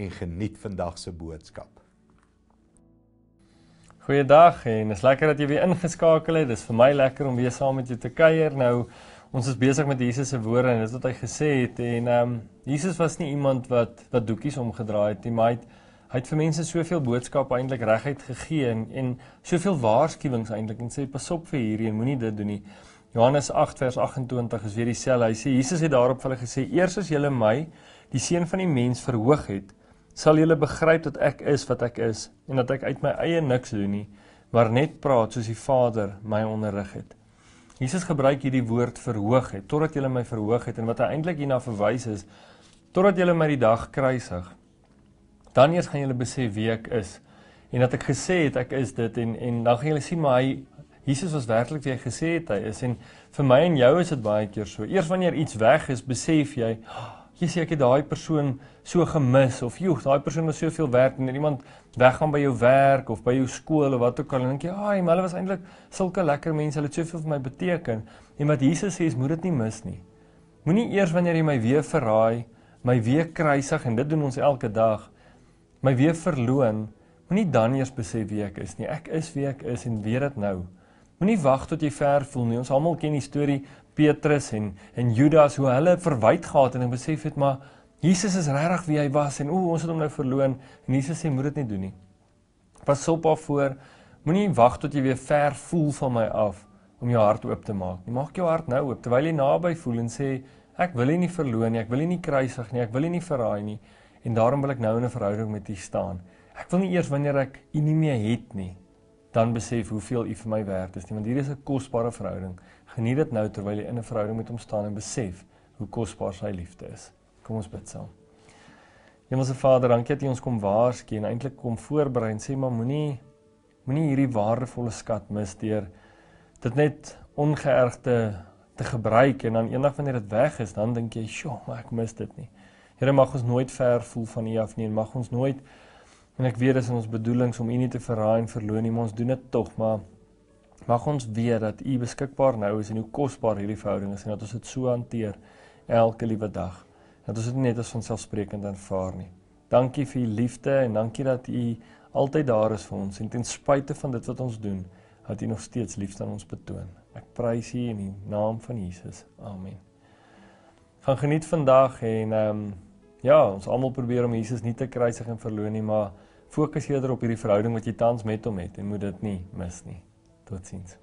en geniet vandag se boodskap. Goeiedag en is lekker dat jy weer ingeskakel het. Dis vir my lekker om weer saam met jou te kuier. Nou ons is besig met Jesus se woorde en dit wat hy gesê het en ehm um, Jesus was nie iemand wat wat doekies omgedraai het nie, maar hy het hy het vir mense soveel boodskappe eintlik reguit gegee en en soveel waarskuwings eintlik en sê pas op vir hierdie en moenie dit doen nie. Johannes 8 vers 28 is weer dieselfde. Hy sê Jesus het daarop vir hulle gesê: "Eers as julle my, die seun van die mens verhoog het, sal julle begryp dat ek is wat ek is en dat ek uit my eie niks doen nie, maar net praat soos die Vader my onderrig het. Jesus gebruik hierdie woord verhoog het totdat julle my verhoog het en wat hy eintlik hierna verwys is totdat julle my die dag kruisig. Dan eers gaan julle besef wie ek is en dat ek gesê het ek is dit en en dan gaan julle sien maar hy Jesus was werklik wie hy gesê het hy is en vir my en jou is dit baie keer so. Eers wanneer iets weg is, besef jy oh, jy sê ek het daai persoon so gemis of joh, daai persoon het soveel werk en iemand weggaan by jou werk of by jou skool of wat ook al en dink jy, "Ag, maar hulle was eintlik sulke lekker mense, hulle het soveel vir my beteken." En wat Jesus sê is, moed dit nie mis nie. Moenie eers wanneer jy my weer verraai, my weer kruisig en dit doen ons elke dag, my weer verloon, moenie dan eers besef wie ek is nie. Ek is wie ek is en weet dit nou. Moenie wag tot jy ver voel nie. Ons almal ken die storie Petrus en en Judas hoe hulle verwyd gehad en ek besef het maar Jesus is regtig wie hy was en o ons het hom nou verloon en Jesus sê moed dit nie doen nie. Pas op daarvoor. Moenie wag tot jy weer ver voel van my af om jou hart oop te maak. Maak jou hart nou oop terwyl jy naby voel en sê ek wil U nie verloon nie, ek wil U nie kruisig nie, ek wil U nie verraai nie en daarom wil ek nou in 'n verhouding met U staan. Ek wil nie eers wanneer ek U nie meer het nie, dan besef hoeveel u vir my werd is nie want hier is 'n kosbare verhouding geniet dit nou terwyl jy in 'n verhouding met hom staan en besef hoe kosbaar sy liefde is kom ons bid saam Hemelse Vader dankie dat jy ons kom waarsku en eintlik kom voorberei en sê maar moenie moenie hierdie waardevolle skat mis deur dit net ongeërgde te gebruik en dan eendag wanneer dit weg is dan dink jy sjoe maar ek mis dit nie Here mag ons nooit ver voel van U af nie en mag ons nooit En ek weet dis in ons bedoelings om U nie te verraai en verloon nie, maar ons doen dit tog, maar mag ons weet dat U beskikbaar nou is en hoe kosbaar hierdie verhouding is en dat ons dit so hanteer elke liewe dag. Dat ons dit net as vanselfsprekend aanvaar nie. Dankie vir U liefde en dankie dat U altyd daar is vir ons en ten spyte van dit wat ons doen, dat U nog steeds liefde aan ons betoon. Ek prys U in die naam van Jesus. Amen. Gaan geniet vandag en ehm um, ja, ons almal probeer om Jesus nie te kruisig en verloon nie, maar fokus eerder op hierdie verhouding wat jy tans met hom het en moet dit nie mis nie. Totsiens.